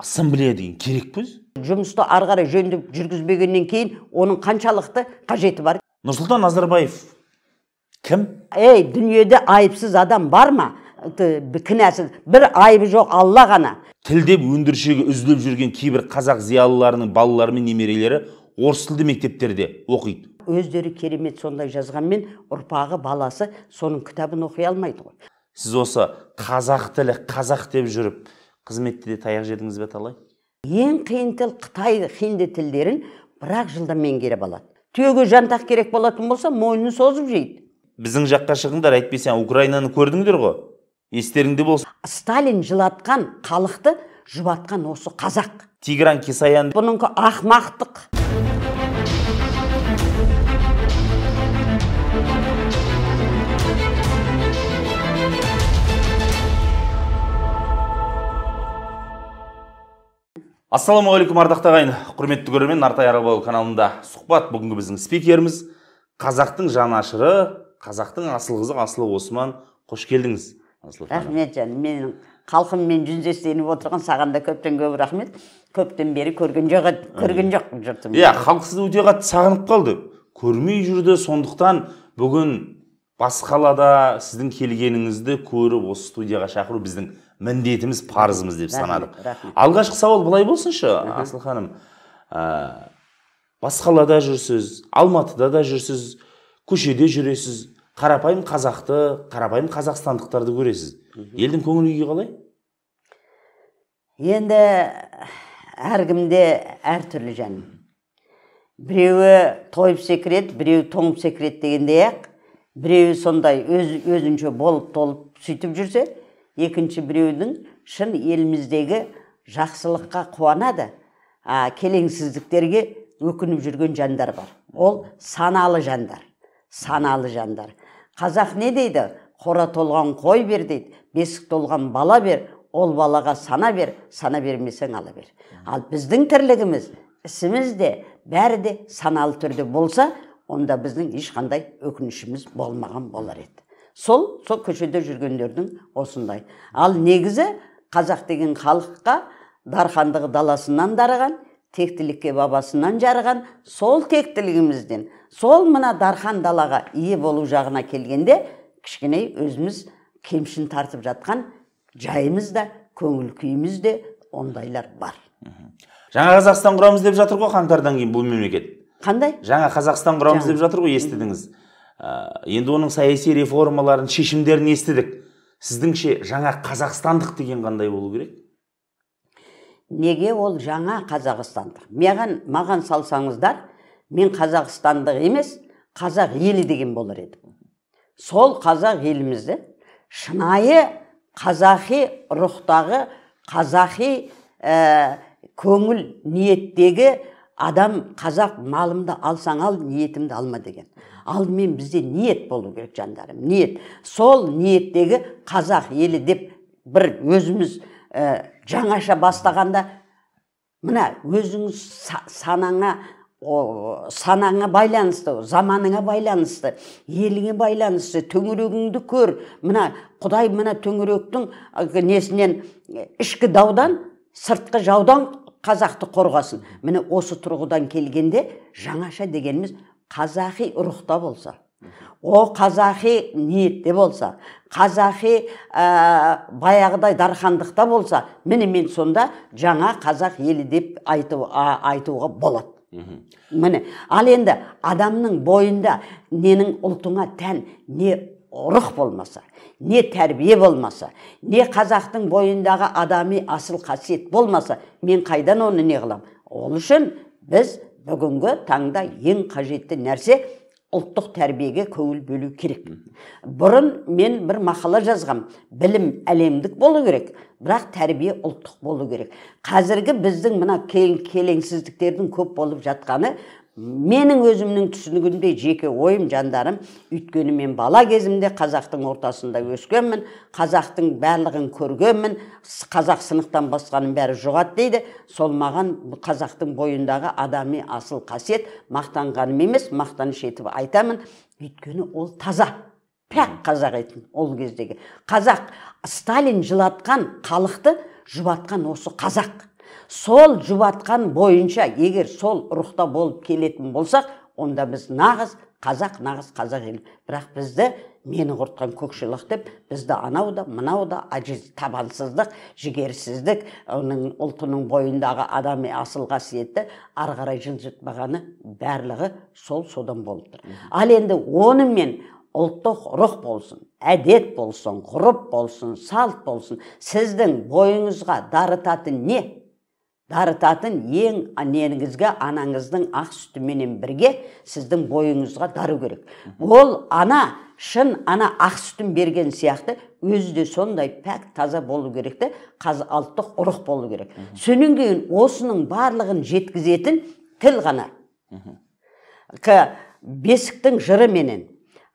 ассамблея деген керек пе жұмысты ары қарай жөндеп жүргізбегеннен кейін оның қаншалықты қажеті бар нұрсұлтан назарбаев кім ей дүниеде айыпсыз адам бар ма кінәсіз бір айыбы жоқ алла ғана тілдеп өндіршегі үзіліп жүрген кейбір қазақ зиялыларының балалары мен немерелері орыс тілді мектептерде оқиды өздері керемет сондай жазғанмен ұрпағы баласы соның кітабын оқи алмайды ғой сіз осы қазақ тілі қазақ деп жүріп қызметте де таяқ жедіңіз бе талай ең қиын тіл қытай хинди тілдерін бір ақ жылда меңгеріп алады түйеге жантақ керек болатын болса мойнын созып жейді біздің жаққа шығыңдар әйтпесе украинаны көрдіңдер ғой естеріңде болсын сталин жылатқан халықты жұбатқан осы қазақ тигран кисаян бұныңкі ақмақтық ассалаумағалейкум ардақты ағайын құрметті көрермен нартай арабаұлы каналында сұхбат бүгінгі біздің спикеріміз қазақтың жанашыры қазақтың асыл қызы асылы осман қош келдіңіз рахмет жаным менің халқыммен жүздестеніп отырған саған да көптен көп рахмет көптен бері көрген жоқ көрген жоқпын жұртымды иә халық сізді өте қатты сағынып қалды көрмей жүрді сондықтан бүгін бас қалада сіздің келгеніңізді көріп осы студияға шақыру біздің міндетіміз парызымыз деп санадық алғашқы сауал былай болсыншы асыл ханым ә, бас жүрсіз алматыда да жүрсіз көшеде жүресіз қарапайым қазақты қарапайым қазақстандықтарды көресіз елдің көңіл күйі қалай енді әркімде әртүрлі жаным біреуі тойып секіреді біреуі тоңып секіреді дегендей ақ біреуі сондай өз, өзінше болып толып сөйтіп жүрсе екінші біреудің шын еліміздегі жақсылыққа қуанады а, келеңсіздіктерге өкініп жүрген жандар бар ол саналы жандар саналы жандар қазақ не дейді қора толған қой бер дейді бесік толған бала бер ол балаға сана бер сана бермесең ала бер ал біздің тірлігіміз ісіміз де бәрі де саналы түрде болса онда біздің ешқандай өкінішіміз болмаған болар еді сол сол көшеде жүргендердің осындай ал негізі қазақ деген халыққа дархандығы даласынан дарыған тектілікке бабасынан жарыған сол тектілігімізден сол мына дархан далаға ие болу жағына келгенде кішкене өзіміз кемшін тартып жатқан жайымыз да көңіл күйіміз де ондайлар бар жаңа қазақстан құрамыз деп жатыр ғой қаңтардан кейін бұл мемлекет қандай жаңа қазақстан құрамыз деп жатыр ғой естідіңіз Э, енді оның саяси реформаларын шешімдерін естідік сіздіңше жаңа қазақстандық деген қандай болу керек неге ол жаңа қазақстандық маған маған салсаңыздар мен қазақстандық емес қазақ елі деген болар едім сол қазақ елімізді шынайы қазақи рухтағы қазақи ә, көңіл ниеттегі адам қазақ малымды алсаң ал ниетімді алма деген алдымен бізде ниет болу керек жандарым ниет сол ниеттегі қазақ елі деп бір өзіміз ә, жаңаша бастағанда мына өзіңіз санаңа санаңа байланысты заманыңа байланысты еліңе байланысты төңірегіңді көр мына құдай мына төңіректің несінен ішкі даудан сыртқы жаудан қазақты қорғасын міне осы тұрғыдан келгенде жаңаша дегеніміз қазақи рухта болса о қазақи ниетте болса қазақи ә, баяғыдай дархандықта болса міне мен сонда жаңа қазақ елі деп айту, айтуға болады міне ал енді адамның бойында ненің ұлтыңа тән не ұрық болмаса не тәрбие болмаса не қазақтың бойындағы адами асыл қасиет болмаса мен қайдан оны не қылам? ол үшін біз бүгінгі таңда ең қажетті нәрсе ұлттық тәрбиеге көңіл бөлу керек бұрын мен бір мақала жазғам білім әлемдік болу керек бірақ тәрбие ұлттық болу керек қазіргі біздің мына келеңсіздіктердің көп болып жатқаны менің өзімнің түсінігімде жеке ойым жандарым өйткені мен бала кезімде қазақтың ортасында өскенмін қазақтың барлығын көргенмін қазақ сынықтан басқаның бәрі жұғады дейді сол маған қазақтың бойындағы адами асыл қасиет мақтанғаным емес мақтаныш етіп айтамын өйткені ол таза пәк қазақ етін ол кездегі қазақ сталин жылатқан халықты жұбатқан осы қазақ сол жұбатқан бойынша егер сол рухта болып келетін болсақ онда біз нағыз қазақ нағыз қазақ ел бірақ бізді мені құртқан көкшолақ деп бізді анау да мынау да ажиз табансыздық жігерсіздік оның ұлтының бойындағы адами асыл қасиетті ары қарай жылжытпағаны барлығы сол содан болып тұр ал енді онымен ұлттық рух болсын әдет болсын ғұрып болсын салт болсын сіздің бойыңызға дарытатын не дарытатын ең негізгі анаңыздың ақ сүтіменен бірге сіздің бойыңызға дару керек ол ана шын ана ақ сүтін берген сияқты өзі де сондай пәк таза болу керек те ұлттық ұрық болу керек содан кейін осының барлығын жеткізетін тіл ғана бесіктің жыры менен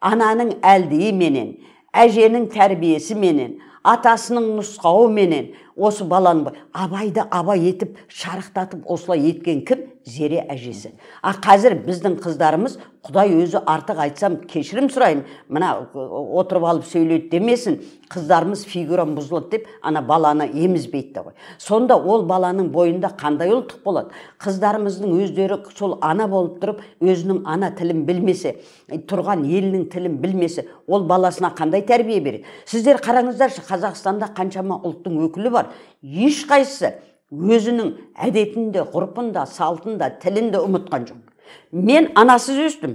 ананың әлдейі менен әженің тәрбиесі менен атасының нұсқауы менен осы баланы абайды абай етіп шарықтатып осылай еткен кім зере әжесі а қазір біздің қыздарымыз құдай өзі артық айтсам кешірім сұрайын, мына отырып алып сөйлейді демесін қыздарымыз фигурам бұзылады деп ана баланы емізбейді бейтті ғой сонда ол баланың бойында қандай ұлттық болады қыздарымыздың өздері сол ана болып тұрып өзінің ана тілін білмесе тұрған елінің тілін білмесе ол баласына қандай тәрбие береді сіздер қараңыздаршы қазақстанда қаншама ұлттың өкілі бар ешқайсысы өзінің әдетін де ғұрпын да салтын да ұмытқан жоқ мен анасыз өстім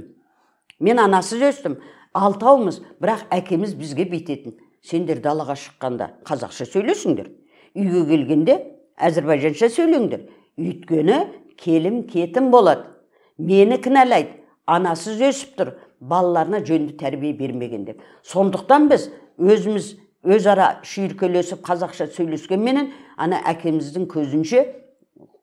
мен анасыз өстім алтауымыз бірақ әкеміз бізге бүйтетін сендер далаға шыққанда қазақша сөйлесіңдер үйге келгенде әзірбайжанша сөйлеңдер өйткені келім кетім болады мені кінәлайды анасыз өсіп тұр балаларына жөнді тәрбие бермеген деп сондықтан біз өзіміз өзара шүйіркелесіп қазақша сөйлескенменен ана әкеміздің көзінше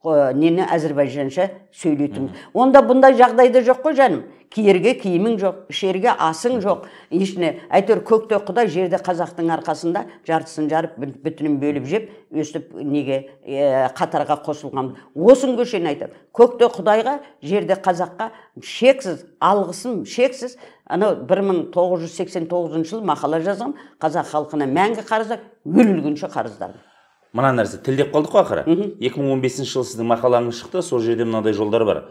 нені әзірбайжанша сөйлейтін онда бұндай да жоқ қой жаным киерге киімің жоқ ішерге асың жоқ ешне әйтеуір көкте құдай жерде қазақтың арқасында жартысын жарып бүтінін бөліп жеп өстіп неге ә, қатарға қосылған осын шейін айтамын көкте құдайға жерде қазаққа шексіз алғысым шексіз анау бір мың тоғыз жүз сексен тоғызыншы жылы мақала жазған қазақ халқына мәңгі қарыздар өлілгенше қарыздармын мына нәрсе тілдеп қалдық қой ақыры екі мың он бесінші жылы сіздің мақалаңыз шықты сол жерде мынадай жолдар бар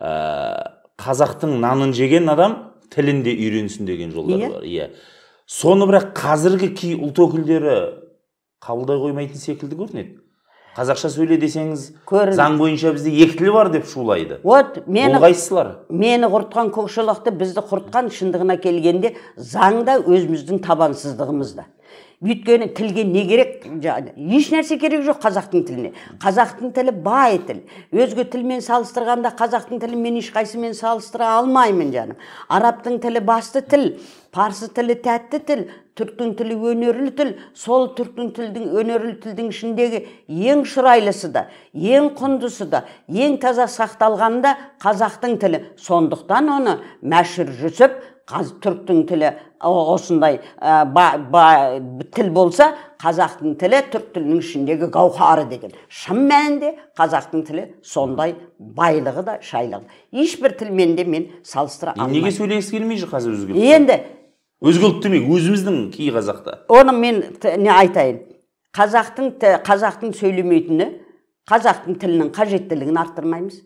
ә, қазақтың нанын жеген адам тілін де үйренсін деген жолдар иә. бар иә соны бірақ қазіргі кей ұлт өкілдері қабылдай қоймайтын секілді көрінеді қазақша сөйле десеңіз заң бойынша бізде екі тіл бар деп шулайды вот мені қайсылар мені құртқан көкшолақты бізді құртқан шындығына келгенде заңда өзіміздің да өйткені тілге не керек еш нәрсе керек жоқ қазақтың тіліне қазақтың тілі бай тіл өзге тілмен салыстырғанда қазақтың тілін мен ешқайсымен салыстыра алмаймын жаным арабтың тілі басты тіл парсы тілі тәтті тіл түрктің тілі өнерлі тіл сол түріктің тілдің өнерлі тілдің ішіндегі ең шұрайлысы да ең құндысы да ең таза сақталғаны қазақтың тілі сондықтан оны мәшһүр жүсіп қазір түріктің тілі осындай тіл болса қазақтың тілі түрік тілінің ішіндегі гауһары деген шын мәнінде қазақтың тілі сондай байлығы да шайлығы ешбір тілмен де мен салыстыра алмаймын неге сөйлегісі келмей жүр қазір өзге енді ұлт демей өзіміздің кей қазақта оны мен не айтайын қазақтың қазақтың сөйлемейтіні қазақтың тілінің қажеттілігін арттырмаймыз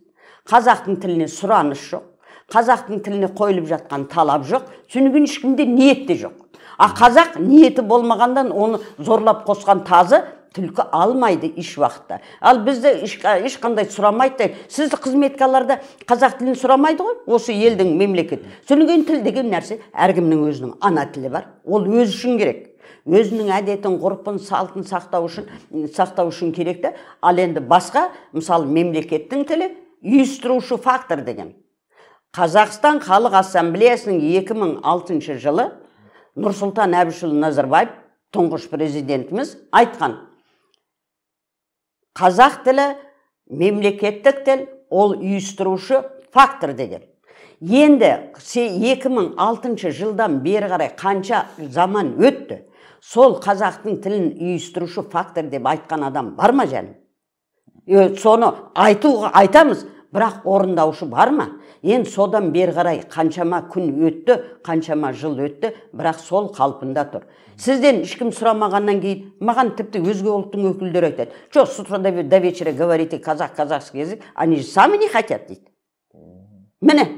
қазақтың тіліне сұраныс жоқ қазақтың тіліне қойылып жатқан талап жоқ түнігін ешкімде ниет те жоқ а қазақ ниеті болмағандан оны зорлап қосқан тазы түлкі алмайды іш уақытта ал бізді ешқандай сұрамайды сізді қызметке қазақ тілін сұрамайды ғой осы елдің мемлекет содан тіл деген нәрсе әркімнің өзінің ана тілі бар ол өз үшін керек өзінің әдетін ғұрпын салтын сақтау үшін сақтау үшін керек та ал енді басқа мысалы мемлекеттің тілі ұйыстырушы фактор деген қазақстан халық ассамблеясының 2006 жылы нұрсұлтан әбішұлы назарбаев тұңғыш президентіміз айтқан қазақ тілі мемлекеттік тіл ол үйістіруші фактор деген енді 2006 жылдан бері қарай қанша заман өтті сол қазақтың тілін үйістіруші фактор деп айтқан адам бар ма жаным соны айту айтамыз бірақ орындаушы бар ма енді содан бер қарай қаншама күн өтті қаншама жыл өтті бірақ сол қалпында тұр сізден ешкім сұрамағаннан кейін маған тіпті өзге ұлттың өкілдері айтады Жоқ, с утра до вечера говорите казах казахский язык они же сами не хотят дейді міне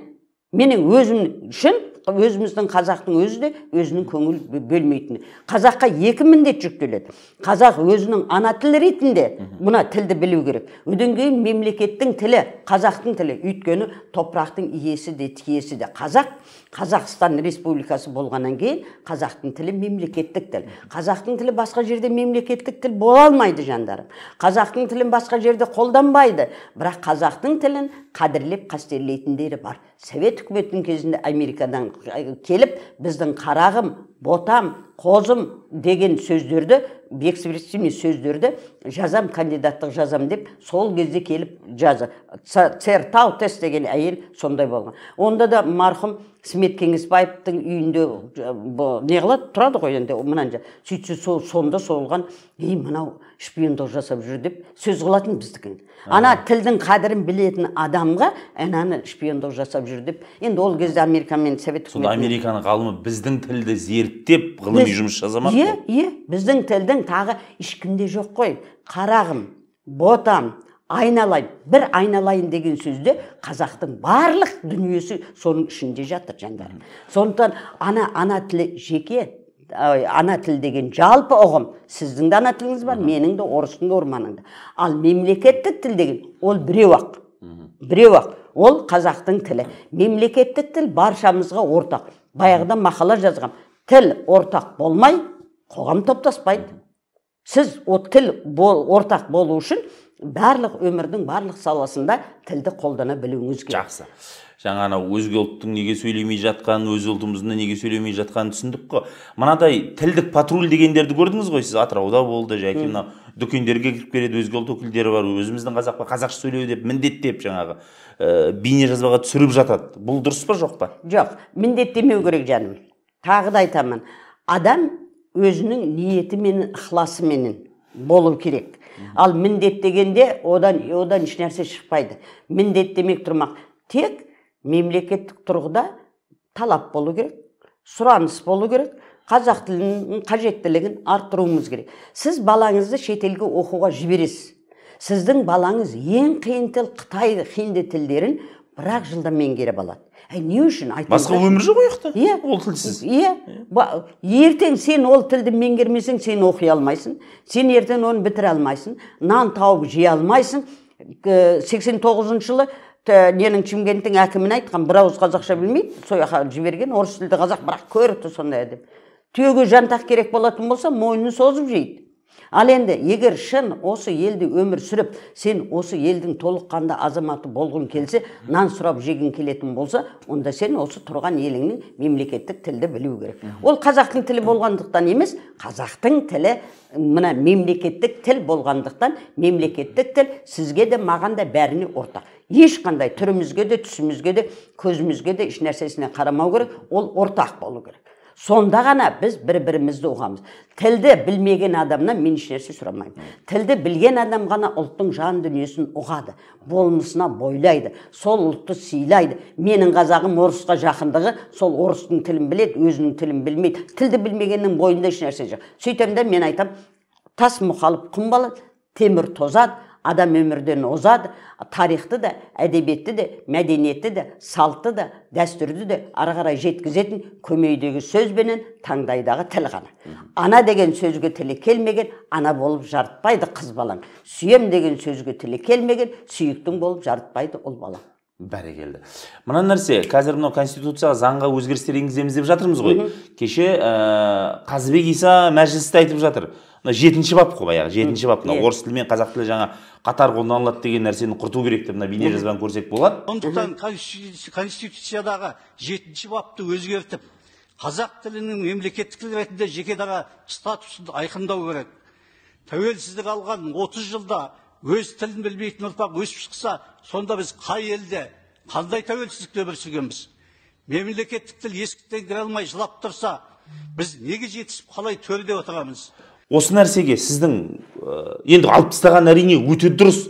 менің өзім үшін өзіміздің қазақтың өзі де өзінің көңіл бөлмейтіні қазаққа екі міндет жүктеледі қазақ өзінің ана тілі ретінде мына тілді білу керек одан кейін мемлекеттің тілі қазақтың тілі өйткені топырақтың иесі де тиесі де қазақ қазақстан республикасы болғаннан кейін қазақтың тілі мемлекеттік тіл қазақтың тілі басқа жерде мемлекеттік тіл бола алмайды жандарым қазақтың тілін басқа жерде қолданбайды бірақ қазақтың тілін қадірлеп қастерлейтіндері бар совет үкіметінің кезінде америкадан э, келіп біздің қарағым ботам қозым деген сөздерді бексврестивный сөздерді жазам кандидаттық жазам деп сол кезде келіп жазы цертау тест деген әйел сондай болған онда да марқұм смет кеңесбаевтың үйінде э, не қылады тұрады ғой енді мынанша сөйтсе сол сонда соған ей мынау шпиондық жасап жүр деп сөз қылатын біздікін ана тілдің қадірін білетін адамға ананы шпиондық жасап жүр деп енді ол кезде америка мен совет сонда американың ғалымы біздің тілді зерт зерттеп ғылыми жұмыс ма иә иә біздің тілдің тағы ешкімде жоқ қой қарағым ботам айналайын бір айналайын деген сөзде қазақтың барлық дүниесі соның ішінде жатыр жандарым сондықтан ана ана тілі жеке Ой, ана тіл деген жалпы ұғым сіздің де ана тіліңіз бар менің де орыстың да орманның да ал мемлекеттік тіл деген ол біреу ақ біреу ақ ол қазақтың тілі мемлекеттік тіл баршамызға ортақ баяғыда мақала жазғам тіл ортақ болмай қоғам топтаспайды сіз о, тіл бол, ортақ болу үшін барлық өмірдің барлық саласында тілді қолдана білуіңіз керек жақсы жаңа анау өзге ұлттың неге сөйлемей жатқанын өз ұлтымыздың неге сөйлемей жатқанын түсіндік қой мынадай тілдік патруль дегендерді көрдіңіз ғой сіз атырауда болды жәке мынау дүкендерге кіріп келеді өзге ұлт өкілдері бар өзіміздің қазақпа қазақша сөйлеу деп міндеттеп жаңағы ә, бейнежазбаға түсіріп жатады бұл дұрыс па жоқ па жоқ міндеттемеу керек жаным тағы да айтамын адам өзінің ниеті мен ықыласыменен болу керек ал міндеттегенде одан одан ешнәрсе шықпайды міндеттемек тұрмақ тек мемлекеттік тұрғыда талап болу керек сұраныс болу керек қазақ тілінің қажеттілігін арттыруымыз керек сіз балаңызды шетелге оқуға жібересіз сіздің балаңыз ең қиын тіл қытай хинди тілдерін бір ақ жылда меңгеріп алады әй не үшін басқа өмір жоқ ол жақта иә ол тілсіз иә ертең сен ол тілді меңгермесең сен оқи алмайсың сен ертең оны бітіре алмайсың нан тауып жей алмайсың сексен тоғызыншы жылы ненің шымкенттің әкімін айтқан бір ауыз қазақша білмейді сол жаққа жіберген орыс тілді қазақ бірақ көріпті сондай деп түйеге жантақ керек болатын болса мойнын созып жейді ал енді егер шын осы елді өмір сүріп сен осы елдің толыққанды азаматы болғың келсе нан сұрап жегің келетін болса онда сен осы тұрған еліңнің мемлекеттік тілді білу керек ол қазақтың тілі болғандықтан емес қазақтың тілі мына мемлекеттік тіл болғандықтан мемлекеттік тіл сізге де маған да бәріне ортақ ешқандай түрімізге де түсімізге де көзімізге де қарамау керек ол ортақ болу керек сонда ғана біз бір бірімізді ұғамыз тілді білмеген адамнан мен ешнәрсе сұрамаймын тілді білген адам ғана ұлттың жан дүниесін ұғады болмысына бойлайды сол ұлтты сыйлайды менің қазағым орысқа жақындығы сол орыстың тілін біледі өзінің тілін білмейді тілді білмегеннің бойында ешнәрсе жоқ сөйтемін мен айтам, тас мұқалып құм темір тозады адам өмірден озады тарихты да әдебиетті де мәдениетті де салтты да дәстүрді де ары қарай жеткізетін көмейдегі сөзбенен таңдайдағы тіл ғана ана деген сөзге тілі келмеген ана болып жарытпайды қыз балаң сүйем деген сөзге тілі келмеген сүйіктің болып жарытпайды ұл балаң бәрекелді мына нәрсе қазір мынау конституцияға заңға өзгерістер енгіземіз деп жатырмыз ғой кеше ә, қазыбек иса мәжілісте айтып жатыр мына жетінші бап қой баяғы жетінші бап мына орыс тілі мен қазақ тілі жаңа қатар қолданылады деген нәрсені құрту керек деп мына бейнежазбаны көрсек болады сондықтан конституциядағы жетінші бапты өзгертіп қазақ тілінің мемлекеттік тіл ретінде жеке дара статусын айқындау керек тәуелсіздік алған 30 жылда өз тілін білмейтін ұрпақ өсіп шықса сонда біз қай елде қандай тәуелсіздікте өмір сүргенбіз мемлекеттік тіл есіктен кіре алмай жылап тұрса біз неге жетісіп қалай төрде отырамыз осы нәрсеге сіздің енді алып тастаған әрине өте дұрыс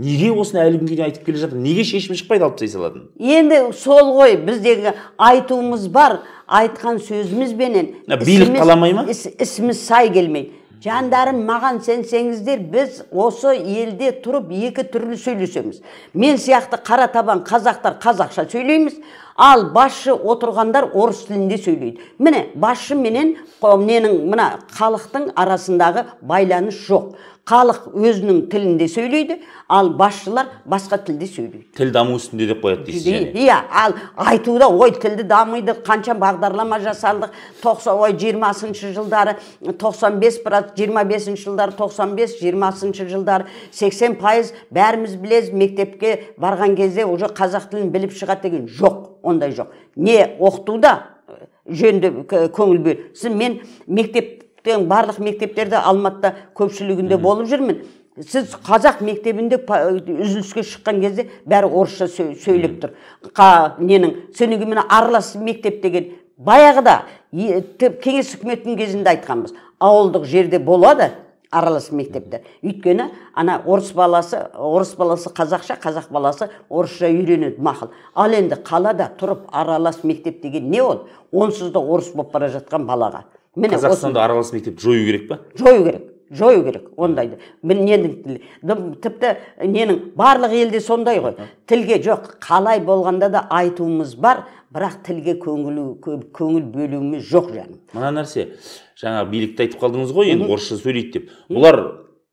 неге осыны әлі күнге дейін айтып келе жатыр неге шешім шықпайды алып тастай салатын енді сол ғой біздегі айтуымыз бар айтқан сөзімізбенен билік қаламай ма ісіміз сай келмейді жандарым маған сенсеңіздер біз осы елде тұрып екі түрлі сөйлесеміз мен сияқты қара табан қазақтар қазақша сөйлейміз ал басшы отырғандар орыс тілінде сөйлейді міне басшы менен ненің мына халықтың арасындағы байланыс жоқ халық өзінің тілінде сөйлейді ал басшылар басқа тілде сөйлейді тіл даму үстінде деп қояды дейсіз және иә ал айтуда ой тілді дамиды қанша бағдарлама жасалдық тоқсан ой жиырмасыншы жылдары тоқсан бес жиырма бесінші жылдары тоқсан бес жиырмасыншы жылдары сексен пайыз бәріміз білеміз мектепке барған кезде уже қазақ тілін біліп шығады деген жоқ ондай жоқ не оқытуда жөнді көңіл бөл мен мектеп барлық мектептерде алматыда көпшілігінде болып жүрмін сіз қазақ мектебінде үзіліске шыққан кезде бәрі орысша сөйлеп тұр Қа, ненің кейін аралас мектеп деген баяғыда кеңес үкіметінің кезінде айтқанбыз ауылдық жерде болады аралас мектептер өйткені ана орыс баласы орыс баласы қазақша қазақ баласы орысша үйренеді мақұл ал енді қалада тұрып аралас мектеп деген не ол онсыз орыс болып бара жатқан балаға міне қазақстанда аралас мектеп жою керек па жою керек жою керек ондайды ненің тіпті ненің барлық елде сондай ғой тілге жоқ қалай болғанда да айтуымыз бар бірақ тілге көңілу, көңіл бөлуіміз жоқ жаным мына нәрсе жаңа билікті айтып қалдыңыз ғой енді орысша сөйлейді деп олар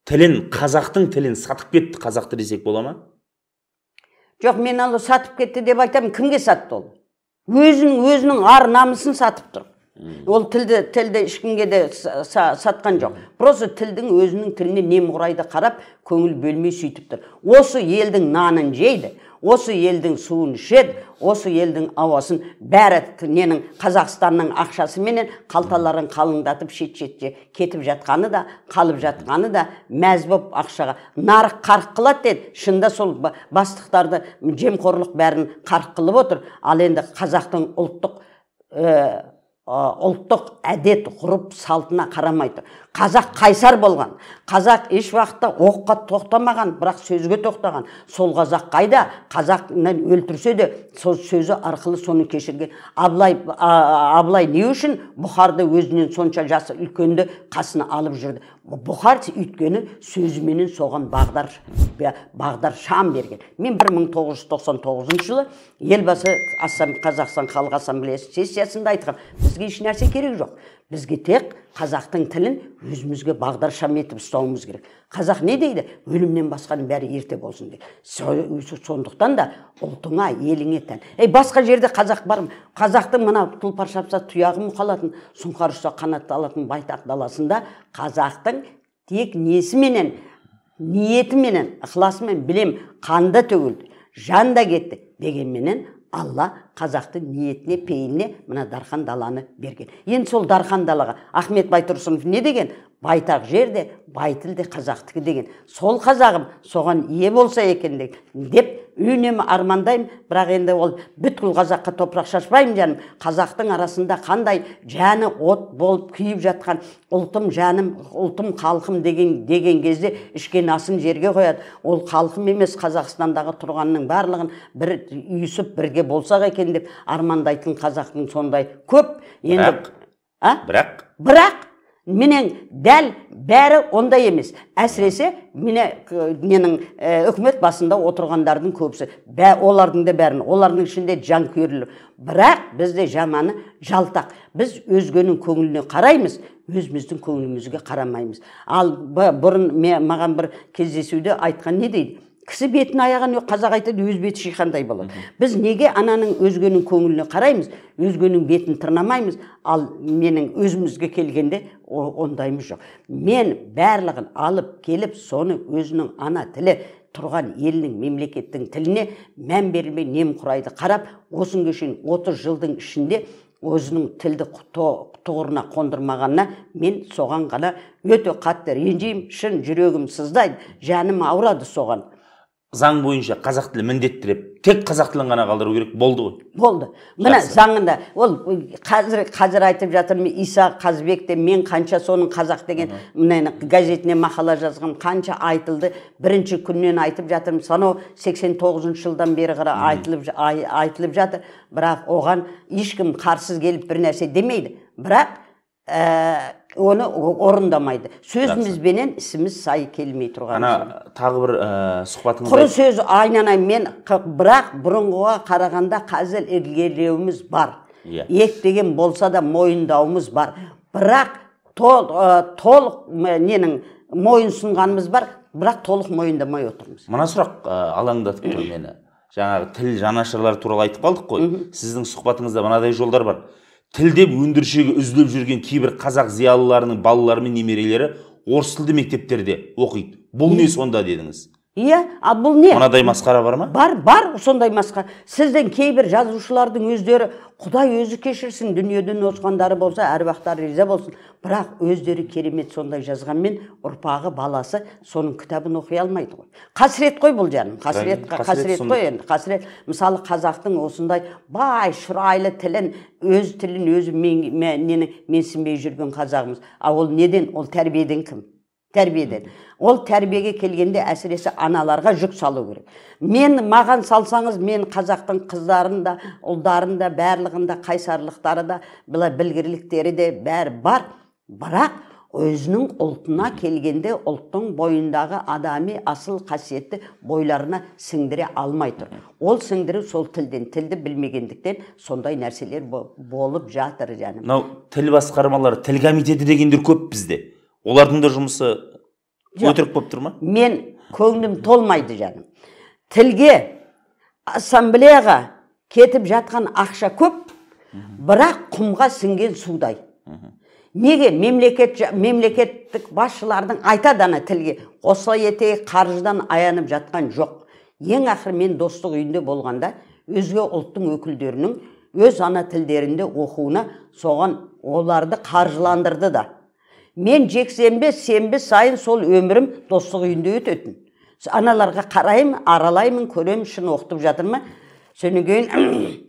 тілін қазақтың тілін сатып кетті қазақты десек бола ма жоқ мен оны сатып кетті деп айтамын кімге сатты ол өзінің өзінің ар намысын сатып тұр ол тілді тілді ешкімге де сатқан жоқ просто тілдің өзінің тіліне немқұрайды қарап көңіл бөлмей сөйтіп тұр осы елдің нанын жейді осы елдің суын ішеді осы елдің ауасын бәрі ненің қазақстанның ақшасыменен қалталарын қалыңдатып шет шетке кетіп жатқаны да қалып жатқаны да мәз ақшаға нарық қарқ қылады деді шынында сол бастықтарды жемқорлық бәрін қарқ қылып отыр ал енді қазақтың ұлттық э, ұлттық әдет ғұрып салтына қарамайды қазақ қайсар болған қазақ еш уақытта оққа тоқтамаған бірақ сөзге тоқтаған сол қазақ қайда қазақнан өлтірсе де сол сөзі арқылы соны кешірген абылай не үшін бұхарды өзінен сонша жасы үлкенді қасына алып жүрді бұхар өйткені сөзіменен соған бағдар бағдар шам берген мен 1999 жылы елбасы қазақстан халық ассамблеясы сессиясында айтқан бізге ешнәрсе керек жоқ бізге тек қазақтың тілін өзімізге бағдаршам етіп ұстауымыз керек қазақ не дейді өлімнен басқаның бәрі ерте болсын дейді сондықтан да ұлтыңа еліңе тән ей басқа жерде қазақ бар қазақтың мына тұлпар шапса тұяғы мұқалатын сұңқар ұшса қанат алатын байтақ даласында қазақтың тек несіменен ниетіменен ықыласымен білем қанда төгілді жан да кетті дегенменен алла қазақты ниетіне пейіліне мына дархан даланы берген енді сол дархан далаға ахмет байтұрсынов не деген байтақ жерде, де бай тіл деген сол қазағым соған ие болса екен деп үнемі армандаймын бірақ енді ол бүткіл қазаққа топырақ шашпаймын жаным қазақтың арасында қандай жаны от болып күйіп жатқан ұлтым жаным ұлтым халқым деген деген кезде ішкен асын жерге қояды ол халқым емес қазақстандағы тұрғанның барлығын бір үйісіп бірге болсақ екен деп армандайтын қазақтың сондай көп енді а бірақ бірақ менен дәл бәрі ондай емес әсіресе менің ненің үкімет басында отырғандардың көбісі бә, олардың да бәрін олардың ішінде жанкүйерлер бірақ бізде жаманы жалтақ біз өзгенің көңіліне қараймыз өзіміздің көңілімізге қарамаймыз ал бұрын маған бір кездесуде айтқан не дейді кісі бетін аяған қазақ айтады өз беті шиқандай болады біз неге ананың өзгенің көңіліне қараймыз өзгенің бетін тырнамаймыз ал менің өзімізге келгенде ондаймыз жоқ мен барлығын алып келіп соны өзінің ана тілі тұрған елінің мемлекеттің тіліне мән берілмей немқұрайды қарап осынға шейін отыз жылдың ішінде өзінің тілді тұғырына қондырмағанына мен соған ғана өте қатты ренжимін шын жүрегім сыздайды жаным ауырады соған заң бойынша қазақ тілі міндетті деп тек қазақ тілін ғана қалдыру керек болды ғой болды міне заңында ол қазір қазір айтып жатырмын иса қазбек те мен қанша соның қазақ деген мына газетіне мақала жазғам қанша айтылды бірінші күннен айтып жатырмын сонау сексен тоғызыншы жылдан бері қарай айтылып, ай, айтылып жатыр бірақ оған ешкім қарсыз келіп бір нәрсе демейді бірақ э, оны орындамайды сөзімізбенен ісіміз сай келмей тұрған ана тағы бір ә, құры сөз айнан мен бірақ бұрынғыға қарағанда қазір ілгерілеуіміз бар иә yeah. ектеген болса да мойындауымыз бар бірақ тол, ә, толық ә, ненің мойынсұнғанымыз бар бірақ толық мойындамай отырмыз мына сұрақ ә, алаңдатып тұр мені жаңағы тіл жанашырлары туралы айтып қалдық қой сіздің сұхбатыңызда мынадай жолдар бар тілдеп өндіршегі үзіліп жүрген кейбір қазақ зиялыларының балалары мен немерелері орыс тілді мектептерде оқиды бұл не сонда дедіңіз иә ал бұл не мынадай масқара бар ма бар бар сондай масқара сіздің кейбір жазушылардың өздері құдай өзі кешірсін дүниеден озғандары болса әруақтары риза болсын бірақ өздері керемет сондай жазғанмен ұрпағы баласы соның кітабын оқи алмайды ғой қасірет қой бұл жаным қасірет қасірет қой енді қасірет мысалы қазақтың осындай бай шұрайлы тілін өз тілін өзі мен, менсінбей жүрген қазағымыз ал ол неден ол тәрбиеден кім тәрбиеден ол тәрбиеге келгенде әсіресе аналарға жүк салу керек мен маған салсаңыз мен қазақтың қыздарын да ұлдарын да барлығын да қайсарлықтары да былай білгірліктері де бәрі бар бірақ өзінің ұлтына келгенде ұлттың бойындағы адами асыл қасиетті бойларына сіңдіре алмай тұр ол сіңдіру сол тілден тілді білмегендіктен сондай нәрселер болып жатыр мынау тіл басқармалары тіл комитеті дегендер көп бізде олардың да жұмысы өтірік болып тұр ма мен көңілім толмайды жаным тілге ассамблеяға кетіп жатқан ақша көп бірақ құмға сіңген судай неге мемлекет мемлекеттік басшылардың айтады ана тілге осылай етейік қаржыдан аянып жатқан жоқ ең ақыры мен достық үйінде болғанда өзге ұлттың өкілдерінің өз ана тілдерінде оқуына соған оларды қаржыландырды да мен жексенбі сенбі сайын сол өмірім достық үйінде өтетін аналарға қараймын аралаймын көремін шын оқытып жатыр ма сонан кейін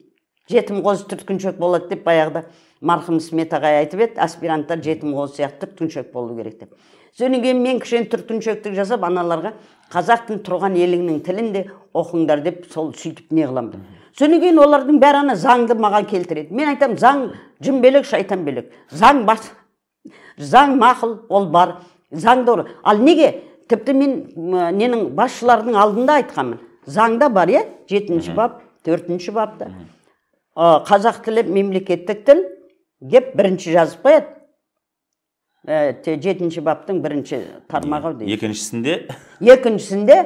жетім қозы түрткіншек болады деп баяғыда марқұм смет ағай айтып еді аспиранттар жетім қозы сияқты түрткіншек болу керек деп содан кейін мен кішкене түрткіншектік жасап аналарға қазақтың тұрған еліңнің тілінде оқыңдар деп сол сөйтіп не қыламын содан кейін олардың бәрі ана заңды маған келтіреді мен айтамын заң жын бөлек шайтан бөлек заң бас заң мақұл ол бар заңда ал неге тіпті мен ненің басшылардың алдында айтқанмын заңда бар иә жетінші бап төртінші бапта қазақ тілі мемлекеттік тіл деп бірінші жазып қояды жетінші баптың бірінші тармағы дейді екіншісінде екіншісінде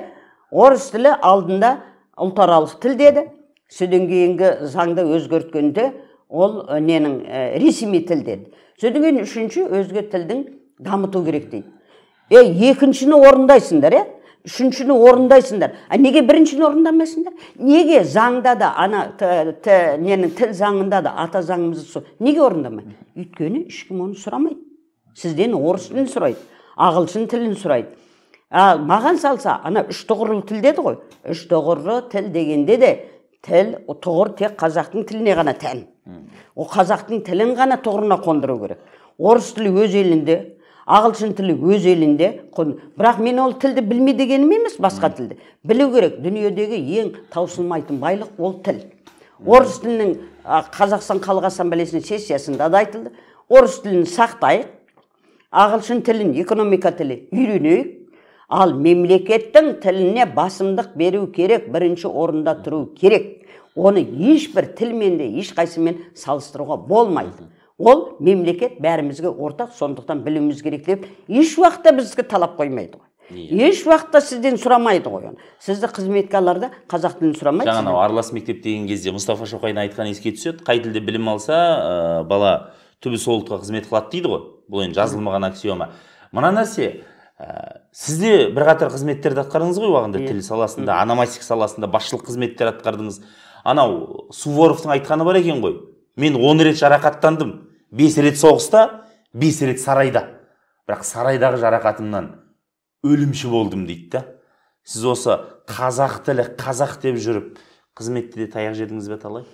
орыс тілі алдында ұлтаралық тіл деді содан кейінгі заңды өзгерткенде ол ненің ресми тіл деді содан кейін үшінші өзге тілдің дамыту керек дейді е екіншіні орындайсыңдар иә үшіншіні орындайсыңдар а неге біріншіні орындамайсыңдар неге заңда да ана ненің тіл заңында да ата заңымызды неге орындамайды өйткені ешкім оны сұрамайды сізден орыс тілін сұрайды ағылшын тілін сұрайды маған салса ана үш тұғырлы тіл деді ғой үш тұғырлы тіл дегенде де тіл тұғыр тек қазақтың тіліне ғана тән ол қазақтың тілін ғана тұғырына қондыру керек орыс тілі өз елінде ағылшын тілі өз елінде бірақ мен ол тілді білме дегенім емес басқа тілді білу керек дүниедегі ең таусылмайтын байлық ол тіл орыс тілінің қазақстан халық ассамблеясының сессиясында да айтылды орыс тілін сақтайық ағылшын тілін экономика тілі үйренейік ал мемлекеттің тіліне басымдық беру керек бірінші орында тұру керек оны ешбір тілмен де қайсымен салыстыруға болмайды ол мемлекет бәрімізге ортақ сондықтан білуіміз керек деп еш уақытта бізге талап қоймайды ғой еш уақытта сізден сұрамайды ғой сізді қызметке аларда қазақ тілін сұрамайды жаңа анау аралас мектеп деген кезде мұстафа шоқайдың айтқаны еске түседі қай тілде білім алса бала түбі сол қызмет қылады дейді ғой бұл енді жазылмаған аксиома мына нәрсе Сізде бір бірқатар қызметтерді атқардыңыз ғой уағында иә. тіл саласында аномастика саласында басшылық қызметтер атқардыңыз анау суворовтың айтқаны бар екен ғой мен он рет жарақаттандым бес рет соғыста бес рет сарайда бірақ сарайдағы жарақатымнан өлімші болдым дейді да сіз осы қазақ тілі қазақ деп жүріп қызметте де таяқ жедіңіз бе талай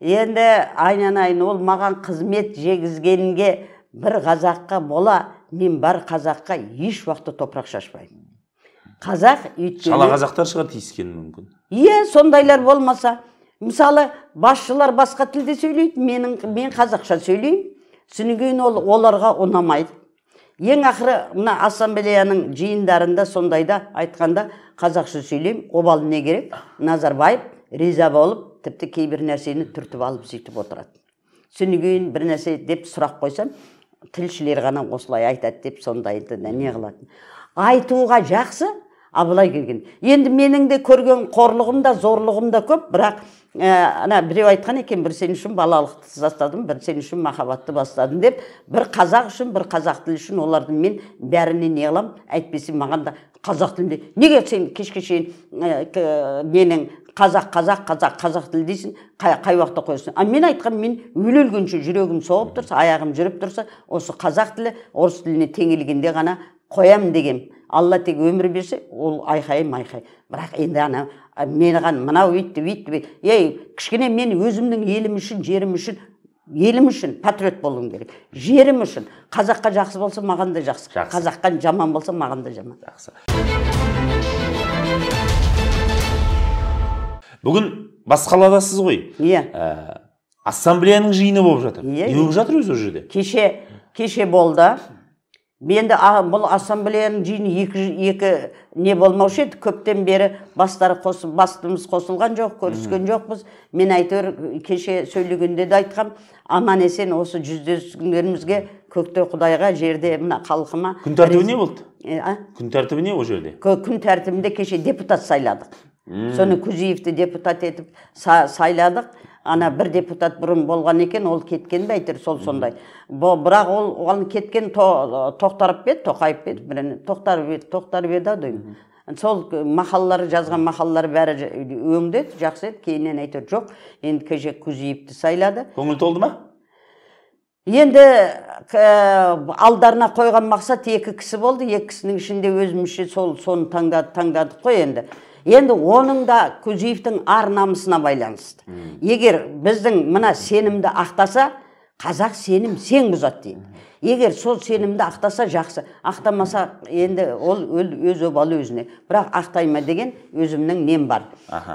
енді айналайын ол маған қызмет жегізгенге бір қазаққа бола мен бар қазаққа еш уақытта топырақ шашпаймын қазақ өйткені шала қазақтар шығар тиіскені мүмкін иә сондайлар болмаса мысалы басшылар басқа тілде сөйлейді менің мен қазақша сөйлеймін түсінген ол оларға ұнамайды ең ақыры мына ассамблеяның жиындарында сондайда айтқанда қазақша сөйлеймін обал не керек назарбаев риза болып тіпті кейбір нәрсені түртіп алып сөйтіп отырады түсінген бір нәрсе деп сұрақ қойсам тілшілер ғана осылай айтады деп сондайды не қылатын айтуға жақсы а былай келген енді менің де көрген қорлығым да зорлығым да көп бірақ ә, ана біреу айтқан екен бір сен үшін балалықты тастадым бір сен үшін махаббатты бастадым деп бір қазақ үшін бір қазақ тілі үшін оларды мен бәріне не қыламын әйтпесе маған да қазақ тілінде неге сен кешке шейін ә, менің қазақ қазақ қазақ қазақ тілі дейсің қай, қай уақытта қоясың а мен айтқан мен өле өлгенше жүрегім соғып тұрса аяғым жүріп тұрса осы қазақ тілі орыс тіліне теңелгенде ғана қоям деген алла тек өмір берсе ол айқай майқай бірақ енді ана ған мынау өйтті бүйтті ей кішкене мен өзімнің елім үшін жерім үшін елім үшін патриот болуым керек жерім үшін қазаққа жақсы болса маған да жақсы, жақсы. қазаққа жаман болса маған да жаман жақсы бүгін бас қаладасыз ғой иә ә, ассамблеяның жиыны болып жатыр иә, иә. болып жатыр өзі ол жерде кеше кеше болды енді бұл ассамблеяның жиыны екі, не болмаушы еді көптен бері бастары қосып бастымыз қосылған жоқ көріскен жоқпыз мен әйтеуір кеше сөйлегенде де айтқам аман есен осы жүздескендерімізге көкте құдайға жерде мына халқыма күн тәртібі не болды ә? күн тәртібі не ол жерде күн тәртібінде кеше депутат сайладық соны кузиевті депутат етіп сайладық ана бір депутат бұрын болған екен ол кеткен бе әйтеуір сол сондай бірақ ол оған кеткен то, тоқтарып еді тоқаев еді тоқтарып еді тоқтарып еді ау деймін сол мақалалар жазған мақалалар бәрі өңді жақсы еді кейіннен әйтеуір жоқ енді кеше кузиевті сайлады көңіл толды ма енді ә, алдарына қойған мақсат екі кісі болды екі кісінің ішінде өзімізше сол соны таңдадық қой енді енді оның да кузиевтің ар намысына байланысты егер біздің мына сенімді ақтаса қазақ сенім сен бұзады дейді егер сол сенімді ақтаса жақсы ақтамаса енді ол өз обалы өзіне бірақ ақтайма деген өзімнің нем бар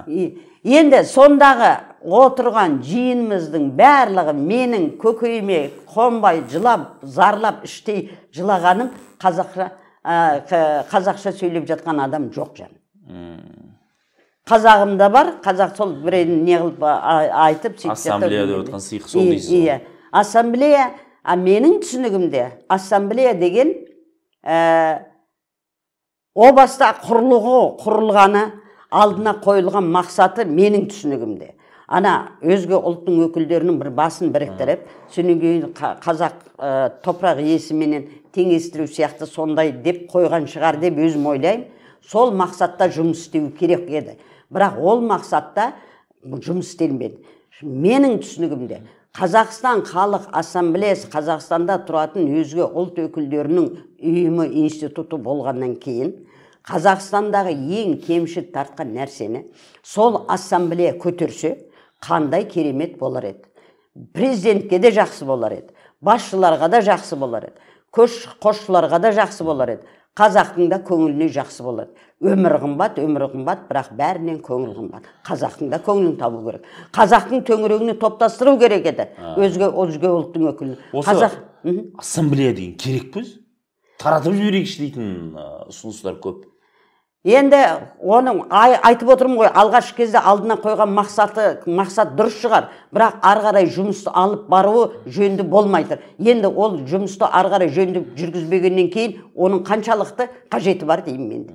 енді сондағы отырған жиынымыздың барлығы менің көкейіме қомбай жылап зарлап іштей жылағаным қазақша қазақша сөйлеп жатқан адам жоқ жан қазағым да бар қазақ сол біреуін не қылып айтып сөйтіп ассамблея деп отқан сыйық сол дейсіз ғой иә ассамблея а менің түсінігімде ассамблея деген ә, о баста құрылғы құрылғаны алдына қойылған мақсаты менің түсінігімде ана өзге ұлттың өкілдерінің бір басын біріктіріп содан кейін қазақ ә, топырақ иесіменен теңестіру сияқты сондай деп қойған шығар деп өзім ойлаймын сол мақсатта жұмыс істеу керек еді бірақ ол мақсатта жұмыс істелмеді менің түсінігімде қазақстан халық ассамблеясы қазақстанда тұратын өзге ұлт өкілдерінің ұйымы институты болғаннан кейін қазақстандағы ең кемшілік тартқан нәрсені сол ассамблея көтерсе қандай керемет болар еді президентке де жақсы болар еді басшыларға да жақсы болар еді көш қосшыларға да жақсы болар еді қазақтың да көңіліне жақсы болады өмір қымбат өмір қымбат бірақ бәрінен көңіл қымбат қазақтың да көңілін табу керек қазақтың төңірегіне топтастыру керек еді өзге өзге ұлттың өкілін қазақ ассамблея деген керек пе таратып жіберейікші дейтін ұсыныстар көп енді оның ай, айтып отырмын ғой алғаш кезде алдына қойған мақсаты мақсат дұрыс шығар бірақ ары қарай жұмысты алып баруы жөнді болмайды. енді ол жұмысты ары қарай жөнді жүргізбегеннен кейін оның қаншалықты қажеті бар деймін мен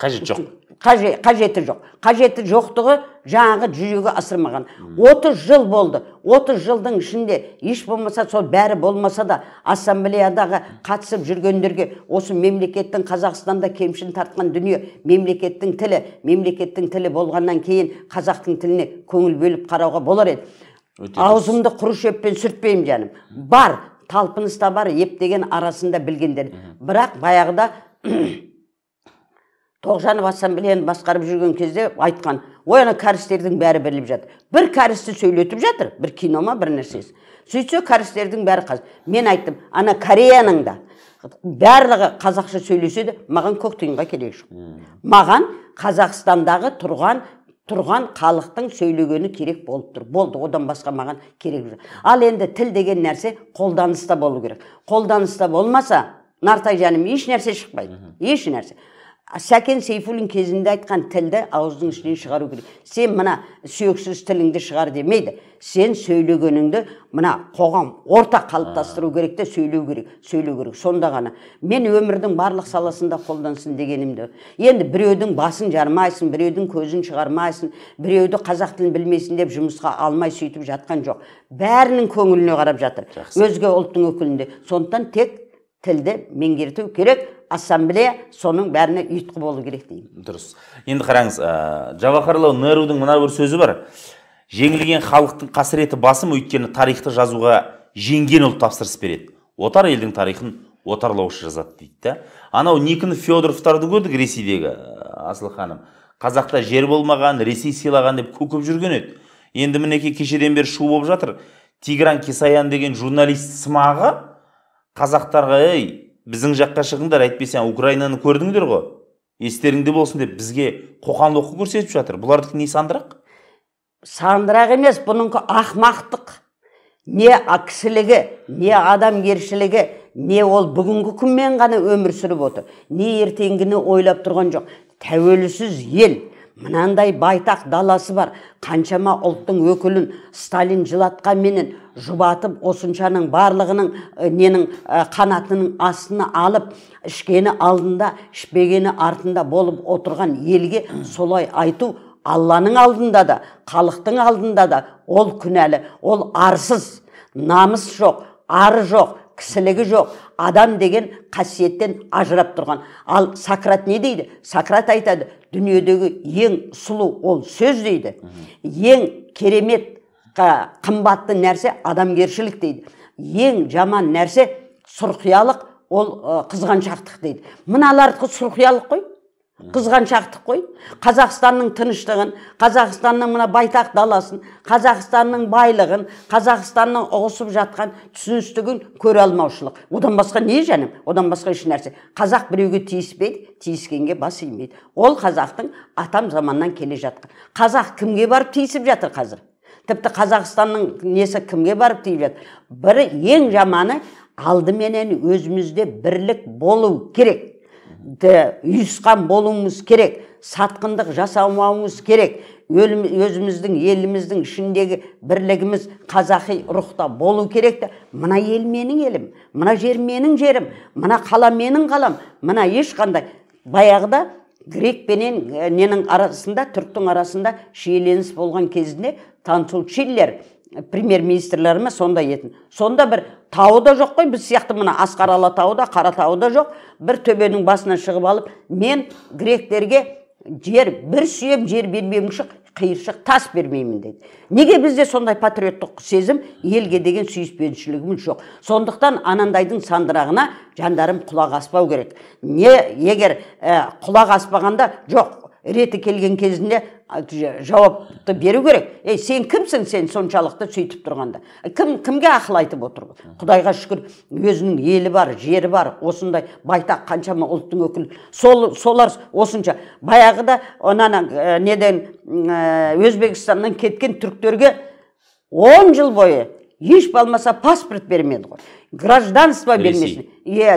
қажет жоқ қажеті жоқ қажеті жоқтығы жаңағы жүзеге асырмаған 30 жыл болды 30 жылдың ішінде еш болмаса сол бәрі болмаса да ассамблеядағы қатысып жүргендерге осы мемлекеттің қазақстанда кемшін тартқан дүние мемлекеттің тілі мемлекеттің тілі болғаннан кейін қазақтың тіліне көңіл бөліп қарауға болар еді аузымды құры шөппен сүртпеймін жаным бар талпыныс та бар ептеген арасында білгендер бірақ баяғыда тоғжанов ассамблеяны басқарып жүрген кезде айтқан ой ана кәрістердің бәрі біліп жатыр бір кәрісті сөйлетіп жатыр бір кино ма бір нәрсесі сөйтсе кәрістердің бәрі қазір мен айттым ана кореяның да барлығы қазақша сөйлесе де маған көк тиынға керегі жоқ маған қазақстандағы тұрған тұрған халықтың сөйлегені керек болып тұр болды одан басқа маған керек. жоқ ал енді тіл деген нәрсе қолданыста болу керек қолданыста болмаса нартай жаным еш нәрсе шықпайды еш нәрсе сәкен сейфуллин кезінде айтқан тілді ауыздың ішінен шығару керек сен мына сүйексіз тіліңді шығар демейді сен сөйлегеніңді мына қоғам орта қалыптастыру керек те сөйлеу керек сөйлеу керек сонда ғана мен өмірдің барлық саласында қолдансын дегенімді енді біреудің басын жармайсың біреудің көзін шығармайсың біреуді қазақ тілін білмесін деп жұмысқа алмай сөйтіп жатқан жоқ бәрінің көңіліне қарап жатыр өзге ұлттың өкілінде сондықтан тек тілді меңгерту керек ассамблея соның бәріне ұйытқы болу керек деймін дұрыс енді қараңыз ә, жавахарлал нерудың мына бір сөзі бар жеңілген халықтың қасіреті басым өйткені тарихты жазуға жеңген ұлт тапсырыс береді отар елдің тарихын отарлаушы жазады дейді да анау никонов федоровтарды көрдік ресейдегі асыл ханым қазақта жер болмаған ресей сыйлаған деп көкіп жүрген еді енді мінекей кешеден бері шу болып жатыр тигран кесаян деген журналист сымағы қазақтарға ей біздің жаққа шығыңдар әйтпесе украинаны көрдіңдер ғой естеріңде болсын деп бізге қоқан лоқы көрсетіп жатыр бұлардікі не сандырақ сандырақ емес бұныкі ақмақтық не кісілігі не адамгершілігі не ол бүгінгі күнмен ғана өмір сүріп отыр не ертеңгіні ойлап тұрған жоқ тәуелсіз ел мынандай байтақ даласы бар қаншама ұлттың өкілін сталин жылатқанменен жұбатып осыншаның барлығының ненің қанатының астына алып ішкені алдында ішпегені артында болып отырған елге солай айту алланың алдында да халықтың алдында да ол күнәлі ол арсыз намыс жоқ ары жоқ кісілігі жоқ адам деген қасиеттен ажырап тұрған ал сократ не дейді сократ айтады дүниедегі ең сұлу ол сөз дейді ең керемет қымбатты нәрсе адамгершілік дейді ең жаман нәрсе сұрқиялық ол қызғаншақтық дейді мыналардікі сұрқиялық қой қызғаншақтық қой қазақстанның тыныштығын қазақстанның мына байтақ даласын қазақстанның байлығын қазақстанның ұғысып жатқан түсіністігін көре алмаушылық одан басқа не жаным одан басқа ешнәрсе қазақ біреуге тиіспейді тиіскенге бас имейді ол қазақтың атам заманнан келе жатқан қазақ кімге барып тиісіп жатыр қазір тіпті қазақстанның несі кімге барып тиіп жатыр бірі ең жаманы алдыменен өзімізде бірлік болу керек үйісқан болуымыз керек сатқындық жасамауымыз керек өзіміздің еліміздің ішіндегі бірлігіміз қазақи рухта болу керек те мына ел менің елім мына жер менің жерім мына қала менің қалам мына ешқандай баяғыда грек пенен ненің арасында түріктің арасында шиеленіс болған кезінде консул чиллер премьер ма сондай етін сонда бір тауы да жоқ қой біз сияқты мына асқар алатауы да қаратауы да жоқ бір төбенің басынан шығып алып мен гректерге жер бір сүйем жер шық, қиыршық тас бермеймін дейді неге бізде сондай патриоттық сезім елге деген сүйіспеншілігіміз жоқ сондықтан анандайдың сандырағына жандарым құлақ аспау керек не егер құлақ аспағанда жоқ реті келген кезінде жауапты беру керек ей сен кімсің сен соншалықты сөйтіп тұрғанда кім кімге ақыл айтып отыр құдайға шүкір өзінің елі бар жері бар осындай байтақ қаншама ұлттың өкілі сол солар осынша баяғыда ананы неден өзбекстаннан кеткен түріктерге он жыл бойы еш болмаса паспорт бермеді ғой гражданство бермесін иә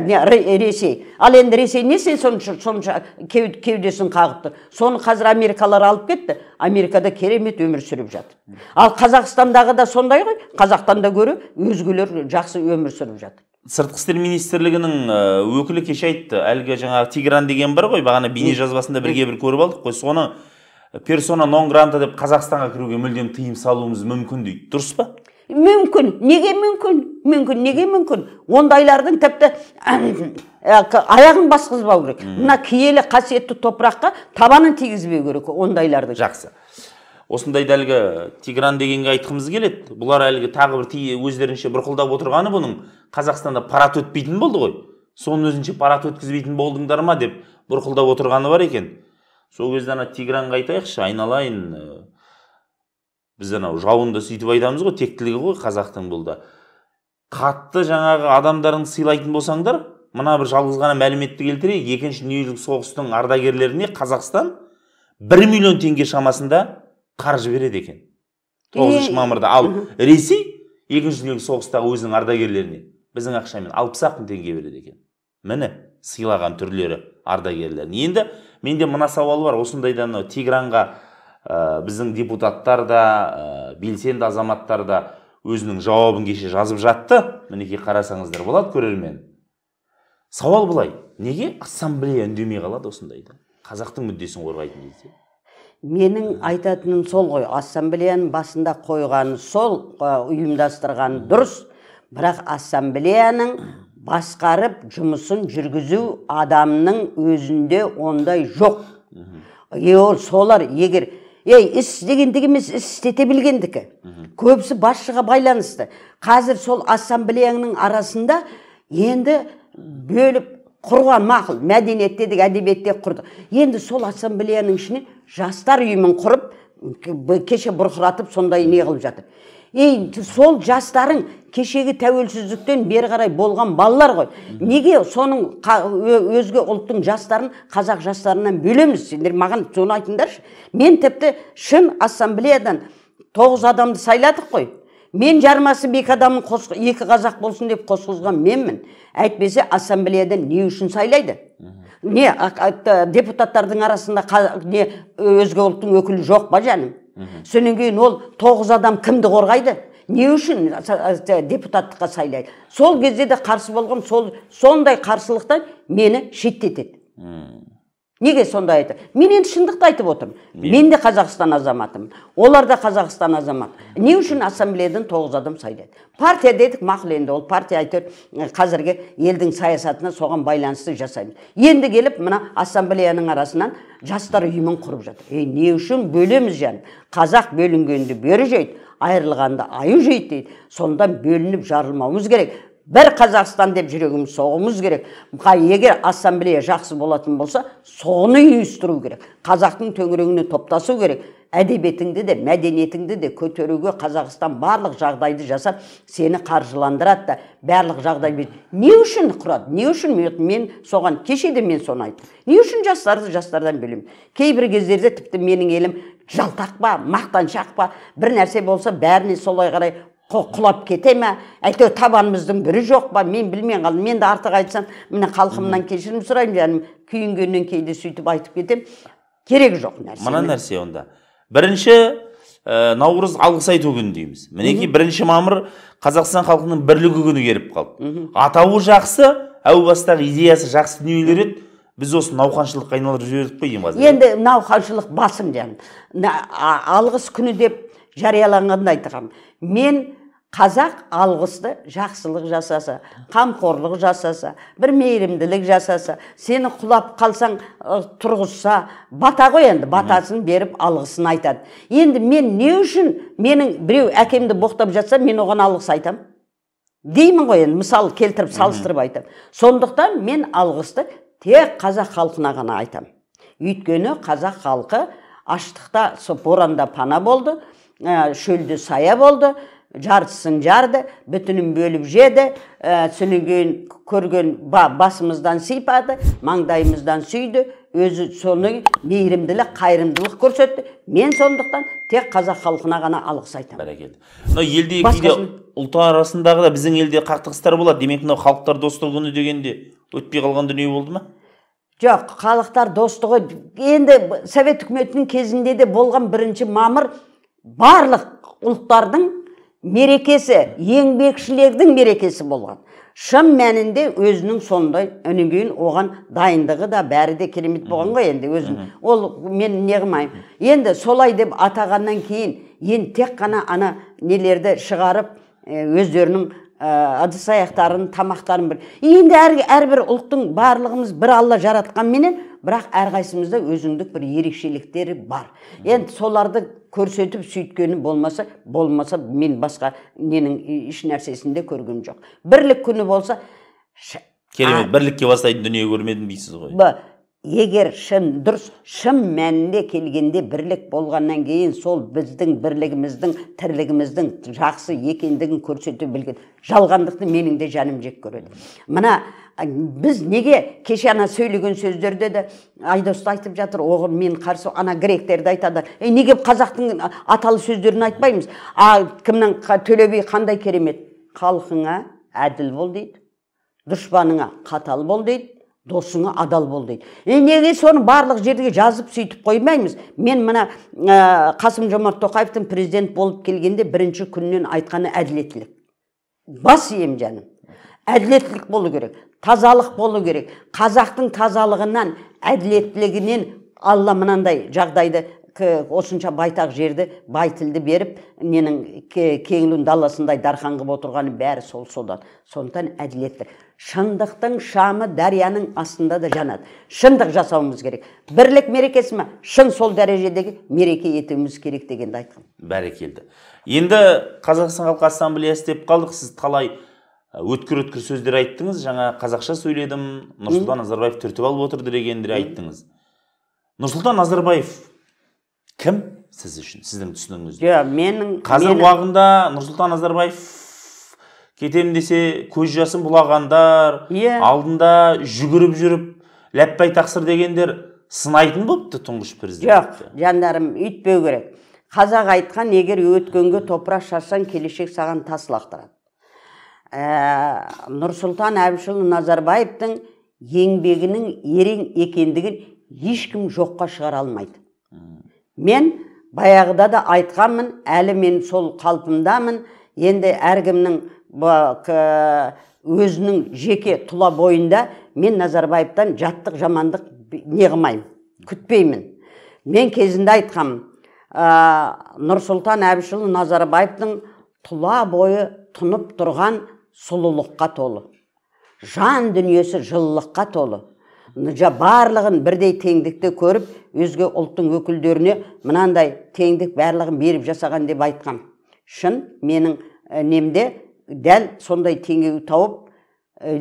ресей ал енді ресей сен сонша сонша кеудесін қағып тұр соны қазір америкалар алып кетті америкада керемет өмір сүріп жатыр ал қазақстандағы да сондай ғой қазақтан да гөрі өзгелер жақсы өмір сүріп жатыр сыртқы істер министрлігінің өкілі кеше айтты әлгі жаңағы тигран деген бар ғой бағана бейнежазбасында бірге бір көріп алдық қой соны персона нон гранта деп қазақстанға кіруге мүлдем тыйым салуымыз мүмкін дейді дұрыс па мүмкін неге мүмкін мүмкін неге мүмкін ондайлардың тіпті ә, аяғын басқызбау керек мына киелі қасиетті топыраққа табанын тигізбеу керек ондайлардың жақсы осындай әлгі тигран дегенге айтқымыз келеді бұлар әлгі тағы бір өздерінше бұрқылдап отырғаны бұның қазақстанда парад өтпейтін болды ғой соның өзінше парад өткізбейтін болдыңдар ма деп бұрқылдап отырғаны бар екен сол кезде ана тигранға айтайықшы айналайын біз анау жауынды сөйтіп айтамыз ғой тектілігі ғой қазақтың бұл да қатты жаңағы адамдарыңды сыйлайтын болсаңдар мына бір жалғыз ғана мәліметті келтірейік екінші дүниежүзілік соғыстың ардагерлеріне қазақстан бір миллион теңге шамасында қаржы береді екен тоғызыншы мамырда ал ресей екінші дүниежүзілік соғыстағы өзінің ардагерлеріне біздің ақшамен алпыс ақ мың теңге береді екен міне сыйлаған түрлері ардагерлерін енді менде мына сауал бар осындайда мынау тигранға Э, біздің депутаттар да ә, белсенді азаматтар да өзінің жауабын кеше жазып жатты мінекей қарасаңыздар болады көрермен сауал былай неге ассамблея үндемей қалады осындайда қазақтың мүддесін қорғайтын кезде менің айтатыным сол ғой ассамблеяның басында қойғаны сол ұйымдастырғаны дұрыс бірақ ассамблеяның басқарып жұмысын жүргізу адамның өзінде ондай жоқ ол солар егер ей іс іс істете білгендікі көбісі басшыға байланысты қазір сол ассамблеяның арасында енді бөліп құрған мақұл мәдениет дедік әдебиет құрдық енді сол ассамблеяның ішіне жастар ұйымын құрып кеше бұрқыратып сондай не қылып жатыр ей сол жастарың кешегі тәуелсіздіктен бері қарай болған балалар ғой неге соның өзге ұлттың жастарын қазақ жастарынан бөлеміз сендер маған соны айтыңдаршы мен тіпті шын ассамблеядан тоғыз адамды сайладық қой мен жармасы екі адамын қос, екі қазақ болсын деп қосқызған менмін әйтпесе ассамблеядан не үшін сайлайды не депутаттардың арасында не өзге ұлттың өкілі жоқ па жаным сонан кейін ол тоғыз адам кімді қорғайды не үшін депутаттыққа сайлайды сол кезде де қарсы болған, сол сондай қарсылықтан мені шеттетеді неге сонда айтып? мен енді шындықты айтып отырмын мен де қазақстан азаматымын олар да қазақстан азаматы не үшін ассамблеядан тоғыз адам сайлайды партия дедік мақұл енді ол партия әйтеуір қазіргі елдің саясатына соған байланысты жасаймыз енді келіп мына ассамблеяның арасынан жастар ұйымын құрып жатыр ей не үшін бөлеміз жаным қазақ бөлінгенді бөрі жейді айырылғанды аю жейді дейді сонда бөлініп жарылмауымыз керек бір қазақстан деп жүрегіміз соғуымыз керек егер ассамблея жақсы болатын болса соны ұйыстыру керек қазақтың төңірегіне топтасу керек әдебиетіңді де мәдениетіңді де көтеруге қазақстан барлық жағдайды жасап сені қаржыландырады да барлық жағдай не үшін құрады не үшін мен соған кеше де мен соны айттым не үшін жастарды жастардан бөлемін кейбір кездерде тіпті менің елім жалтақ па мақтаншақ па бір нәрсе болса бәріне солай қарай құлап кете ме әйтеуір табанымыздың бірі жоқ па мен білмей қалдым мен де артық айтсам міне халқымнан кешірім сұраймын жаным күйінгеннен кейде сөйтіп айтып кетемін керегі жоқ нәрсе мына нәрсе онда бірінші ә, наурыз алғыс айту күні дейміз мінекей бірінші мамыр қазақстан халқының бірлігі күні келіп қалды атауы жақсы әу бастағы идеясы жақсы дүниелер еді біз осы науқаншылыққа айналдырып жібердік қой ең қазір енді науқаншылық басым жаным алғыс күні деп жарияланғанда айтқанмын мен қазақ алғысты жақсылық жасаса қамқорлық жасаса бір мейірімділік жасаса сені құлап қалсаң тұрғызса бата ғой енді батасын беріп алғысын айтады енді мен не үшін менің біреу әкемді боқтап жатса мен оған алғыс айтам? деймін ғой енді мысал келтіріп салыстырып айтам. сондықтан мен алғысты тек қазақ халқына ғана айтам. өйткені қазақ халқы аштықта боранда пана болды ә, шөлде сая болды жартысын жарды бүтінін бөліп жеді ә, түсінген көрген басымыздан сипады маңдайымыздан сүйді өзі соны мейірімділік қайырымдылық көрсетті мен сондықтан тек қазақ халқына ғана алғыс айтамын бәрекелді мынау елде кейде ұлттар арасындағы да біздің елде қақтығыстар болады демек мынау халықтар достығы күні дегенде өтпей қалған дүние болды ма жоқ халықтар достығы енді совет үкіметінің кезінде де болған бірінші мамыр барлық ұлттардың мерекесі еңбекшілердің мерекесі болған шын мәнінде өзінің сондай одан оған дайындығы да бәрі де керемет болған ғой енді өзін ол мен неғымаймын енді солай деп атағаннан кейін енді тек қана ана нелерді шығарып өздерінің ә, ыдыс аяқтарын тамақтарын бір енді әрбір ұлттың барлығымыз бір алла жаратқан менен, бірақ әрқайсымызда өзіндік бір ерекшеліктері бар енді соларды көрсетіп сөйткені болмаса болмаса мен басқа ненің еш нәрсесінде көргім жоқ бірлік күні болса керемет бірлікке бастайтын дүние көрмедім дейсіз ғой егер шын дұрыс шын мәнінде келгенде бірлік болғаннан кейін сол біздің бірлігіміздің тірлігіміздің жақсы екендігін көрсете білген жалғандықты менің де жаным жек көреді мына біз неге кеше ана сөйлеген сөздерде де айдос айтып жатыр оған мен қарсы ана гректерді айтады е неге қазақтың аталы сөздерін айтпаймыз а кімнің төле би қандай керемет халқыңа әділ бол дейді дұшпаныңа қатал бол дейді досыңа адал бол дейді е неге соны барлық жерге жазып сөйтіп қоймаймыз мен мына ә, қасым жомарт тоқаевтың президент болып келгенде бірінші күннен айтқаны әділеттілік бас ием жаным әділеттілік болу керек тазалық болу керек қазақтың тазалығынан әділеттілігінен алла мынандай жағдайды осынша байтақ жерді бай беріп ненің кеңлін даласындай дархан қылып бәрі сол содан сондықтан әділеттілік шындықтың шамы дарияның астында да жанады шындық жасауымыз керек бірлік мерекесі ма шын сол дәрежедегі мереке етуіміз керек дегенді айтқан бәрекелді енді қазақстан халқы ассамблеясы деп қалдық сіз талай өткір өткір сөздер айттыңыз жаңа қазақша сөйледім нұрсұлтан назарбаев түртіп алып отырды дегендер айттыңыз нұрсұлтан назарбаев кім сіз үшін сіздің түсінігіңізде иә, менің уағында нұрсұлтан назарбаев кетем десе көз жасын бұлағандар yeah. Иә. алдында жүгіріп жүріп ләппай тақсыр дегендер сынайтын болыпты тұңғыш президент жоқ жандарым үйтпеу керек қазақ айтқан егер өткенге топырақ шашсаң келешек саған тас лақтырады ә, нұрсұлтан әбішұлы назарбаевтың еңбегінің ерең екендігін ешкім жоққа шығара алмайды мен баяғыда да айтқанмын әлі мен сол қалпымдамын енді әркімнің өзінің жеке тұла бойында мен назарбаевтан жаттық жамандық не неғымаймын күтпеймін мен кезінде айтқам Нұрсултан нұрсұлтан әбішұлы назарбаевтың тұла бойы тұнып тұрған сұлулыққа толы жан дүниесі жылылыққа толы барлығын бірдей теңдікте көріп өзге ұлттың өкілдеріне мынандай теңдік барлығын беріп жасаған деп айтқам шын менің немде дәл сондай теңеу тауып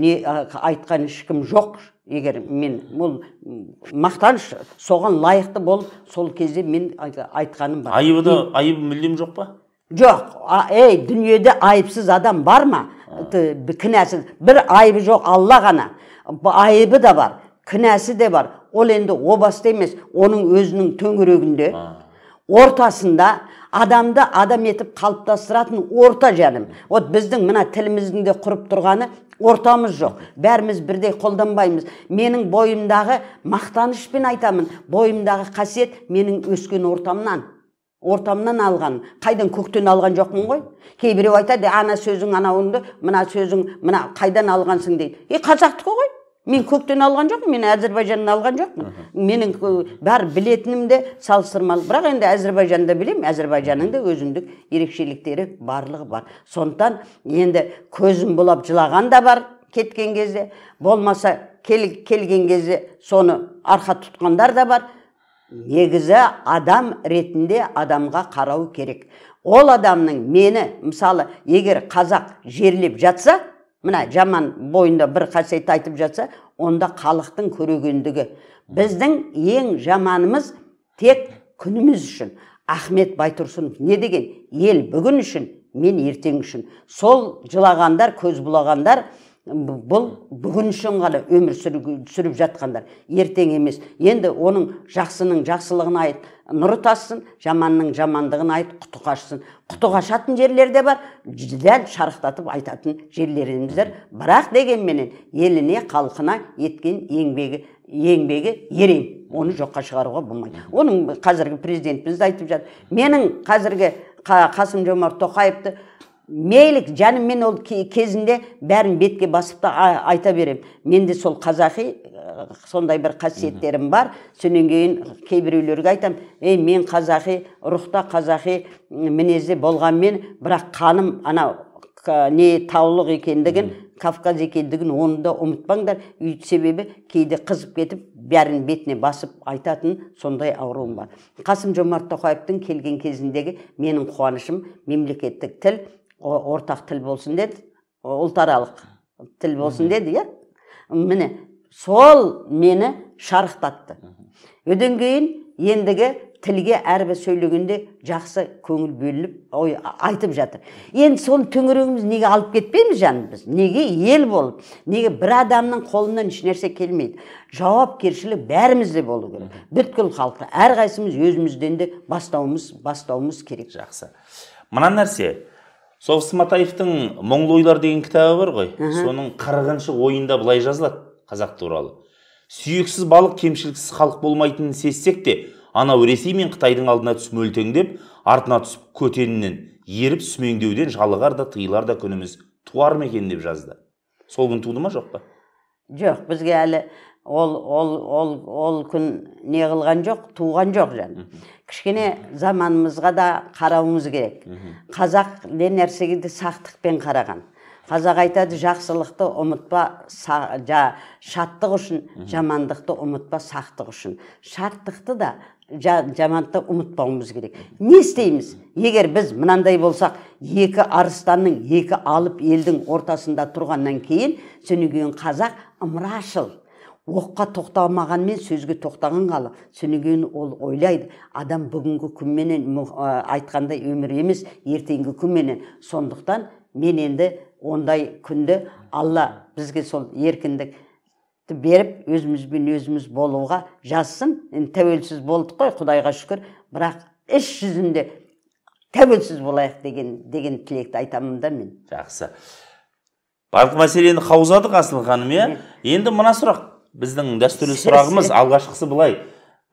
не айтқан ешкім жоқ егер мен бұл мақтаныш соған лайықты болып сол кезде мен айтқаным бар айыбы да айыбы мүлдем жоқ па жоқ ей дүниеде айыпсыз адам бар ма кінәсіз бір айыбы жоқ алла ғана айыбы да бар кінәсі де бар ол енді о баста емес оның өзінің төңірегінде ортасында адамды адам етіп қалыптастыратын орта жаным вот біздің мына тіліміздің де құрып тұрғаны ортамыз жоқ бәріміз бірдей қолданбаймыз менің бойымдағы мақтанышпен айтамын бойымдағы қасиет менің өскен ортамнан ортамнан алған қайдан көктен алған жоқпын ғой кейбіреу айтады ана сөзің анауыңды мына сөзің мына қайдан алғансың дейді е қазақтікі ғой мен көктен алған жоқпын мен әзірбайжаннан алған жоқпын менің бәрі білетінім де салыстырмалы бірақ енді да білемін әзірбайжанның да өзіндік ерекшеліктері барлығы бар сондықтан енді көзім бұлап жылаған да бар кеткен кезде болмаса келген кезде соны арқа тұтқандар да бар негізі адам ретінде адамға қарау керек ол адамның мені мысалы егер қазақ жерлеп жатса мына жаман бойында бір қасиет айтып жатса онда халықтың көрегендігі біздің ең жаманымыз тек күніміз үшін ахмет байтұрсынов не деген ел бүгін үшін мен ертең үшін сол жылағандар көз бұлағандар бұл бүгін үшін ғана өмір сүріп жатқандар ертең емес енді оның жақсының жақсылығын айт нұры тассын жаманның жамандығын айт құты қашсын құты қашатын жерлер де бар дәл шарықтатып айтатын жерлеріміз бірақ дегенменен еліне халқына еткен еңбегі еңбегі ерен оны жоққа шығаруға болмайды оның қазіргі президентіміз айтып жатыр менің қазіргі қасым жомарт тоқаевты мейлік жаным мен ол кезінде бәрін бетке басып та айта берем. менде сол қазақи э, сондай бір қасиеттерім бар сонан кейін кейбіреулерге айтам, ей мен қазақи рухта қазақи мінезде мен, бірақ қаным анау не таулық екендігін кавказ екендігін оны да ұмытпаңдар себебі кейде қызып кетіп бәрін бетіне басып айтатын сондай ауруым бар қасым жомарт тоқаевтың келген кезіндегі менің қуанышым мемлекеттік тіл ортақ тіл болсын деді ұлтаралық тіл болсын деді иә міне сол мені шарықтатты одан кейін ендігі тілге әрбір сөйлегенде жақсы көңіл бөлініп ой айтып жатыр енді соны төңірегіміз неге алып кетпейміз жаным біз неге ел болып неге бір адамның қолынан ешнәрсе келмейді жауапкершілік бәрімізде болу керек бүткіл халықта әрқайсымыз өзімізден де бастауымыз бастауымыз керек жақсы мына нәрсе соғыс матаевтың мұңлы ойлар деген кітабы бар ғой соның қырығыншы ойында былай жазылады қазақ туралы сүйексіз балық кемшіліксіз халық болмайтынын сезсек те анау ресей мен қытайдың алдына түсіп мөлтеңдеп артына түсіп көтенінен еріп сүмеңдеуден жалығар да тыйылар да күніміз туар ма екен деп жазды сол күн туды ма жоқ па жоқ бізге әлі ол ол ол ол күн не қылған жоқ туған жоқ жан кішкене заманымызға да қарауымыз керек қазақ не нәрсеге сақтықпен қараған қазақ айтады жақсылықты ұмытпа са, шаттық үшін жамандықты ұмытпа сақтық үшін шаттықты да жа, жамандықты ұмытпауымыз керек не істейміз егер біз мынандай болсақ екі арыстанның екі алып елдің ортасында тұрғаннан кейін сонан қазақ ымырашыл оққа мен сөзге тоқтаған қалы содан ол ойлайды адам бүгінгі күнменен айтқандай өмір емес ертеңгі күнменен сондықтан мен енді ондай күнді алла бізге сол еркіндік беріп өзімізбен өзіміз болуға жазсын енді тәуелсіз болдық қой құдайға шүкір бірақ іс жүзінде тәуелсіз болайық деген деген тілекті айтамын да мен жақсы барлық мәселені қаузадық асыл ханым иә енді мына сұрақ біздің дәстүрлі сұрағымыз алғашқысы былай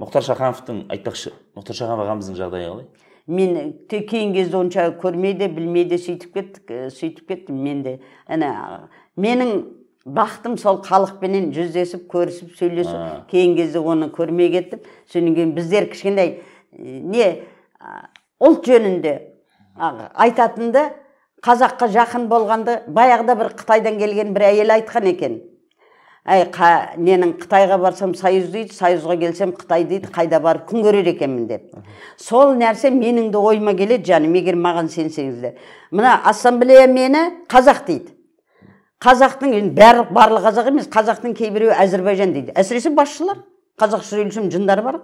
мұхтар шахановтың айтпақшы мұхтар шаханов ағамыздың жағдайы қалай мен кейінгі кезде онша білмей де сөйтіп кеттік э, сөйтіп кеттім мен де ана менің бақытым сол халықпенен жүздесіп көрісіп сөйлесу кейінгі кезде оны көрмей кеттім содан кейін біздер кішкентай э, не ұлт жөнінде айтатынды қазаққа жақын болғанды баяғыда бір қытайдан келген бір әйел айтқан екен әй қа, ненің қытайға барсам союз дейді союзға келсем қытай дейді қайда барып күн көрер екенмін деп сол нәрсе менің де ойыма келеді жаным егер маған сенсеңіздер мына ассамблея мені қазақ дейді қазақтың енді бәр барлығы қазақ емес қазақтың кейбіреуі әзірбайжан дейді әсіресе басшылар қазақ сөйлесем жындар бар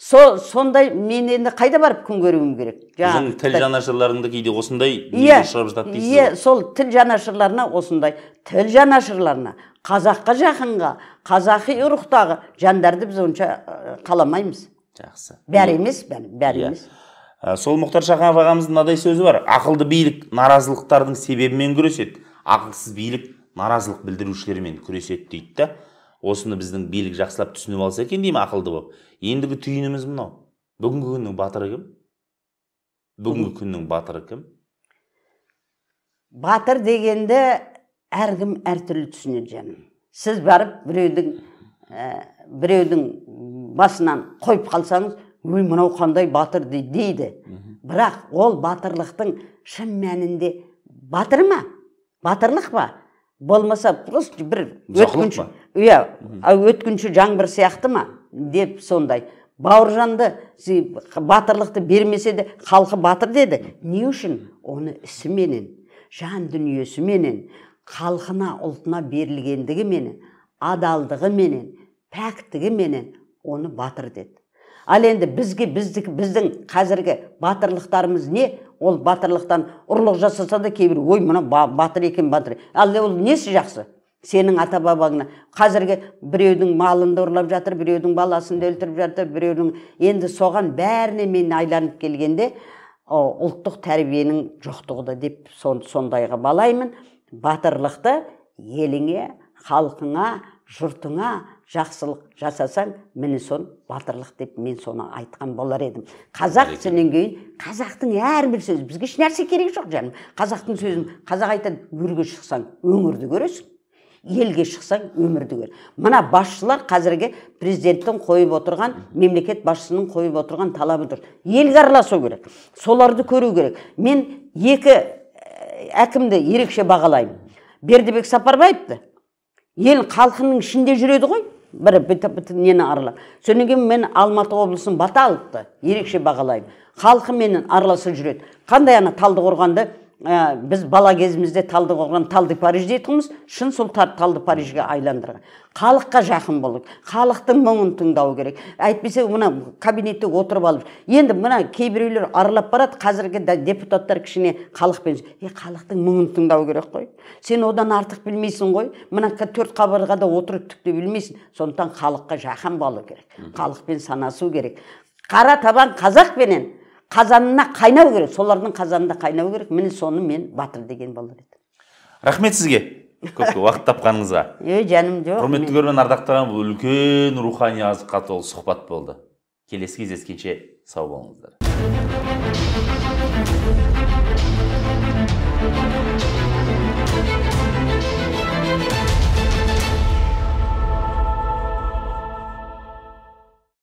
со сондай мен енді қайда барып күн көруім керек жаңағы тіл жанашырларыңды кейде осындай иә шығарып жатады дейсіз иә сол тіл жанашырларына осындай тіл жанашырларына қазаққа жақынға қазақи ұруқтағы жандарды біз онша қаламаймыз жақсы бәрі емес бәрі иә. емес ә, сол мұхтар шаханов ағамыздың мынадай сөзі бар ақылды билік наразылықтардың себебімен күреседі ақылсыз билік наразылық білдірушілермен күреседі дейді да осыны біздің билік жақсылап түсініп алса екен деймін ақылды болып ендігі түйініміз мынау бүгінгі күннің батыры кім бүгінгі күннің батыры кім батыр дегенді әркім әртүрлі түсінеді жаным сіз барып біреудің ә, біреудің басынан қойып қалсаңыз ой мынау қандай батыр дейді бірақ ол батырлықтың шын мәнінде батыр ма батырлық па болмаса просто бір өткінші иә өткінші жаңбыр сияқты ма деп сондай бауыржанды батырлықты бермесе де халқы батыр деді не үшін оны ісіменен жан дүниесіменен халқына ұлтына берілгендігіменен адалдығыменен пәктігіменен оны батыр деді ал енді бізге біздік, біздің қазіргі батырлықтарымыз не ол батырлықтан ұрлық жасаса да кейбір ой мына батыр екен батыр ал ол несі жақсы сенің ата бабаңна қазіргі біреудің малын ұрлап жатыр біреудің баласын өлтіріп жатыр біреудің енді соған бәріне мен айланып келгенде ұлттық тәрбиенің жоқтығы деп сон, сондайға балаймын батырлықты еліңе халқыңа жұртыңа жақсылық жасасаң міне сон батырлық деп мен соны айтқан болар едім қазақ сенен кейін қазақтың әрбір сөзі бізге ешнәрсе керегі жоқ жаным қазақтың сөзін қазақ айтады өрге шықсаң өңірді көресің елге шықсаң өмірді көр мына басшылар қазіргі президенттің қойып отырған мемлекет басшысының қойып отырған талабы дұрыс елге араласу керек соларды көру керек мен екі э, әкімді ерекше бағалаймын бердібек сапарбаевты ел халқының ішінде жүреді ғой бір нені аралап содан мен алматы облысын баталовты ерекше бағалаймын халқыменен араласып жүреді қандай ана талдықорғанды Ә, біз бала кезімізде талды талды париж дейтінбіз шын сол талды парижге айландырған халыққа жақын болу халықтың мұңын тыңдау керек әйтпесе мына кабинетте отырып алып енді мына кейбіреулер аралап барады қазіргі депутаттар кішіне халықпен е халықтың мұңын тыңдау керек қой сен одан артық білмейсің ғой мына төрт қабырғада отырып түк те білмейсің сондықтан халыққа жақын болу керек халықпен санасу керек қара табан қазақпенен қазанына қайнау керек солардың қазанында қайнау керек міне соны мен батыр деген болар едім рахмет сізге көп уақыт тапқаныңызға е жаным жоқ құрметті көрермен ардақты бұл үлкен рухани азыққа толы сұхбат болды келесі кездескенше сау болыңыздар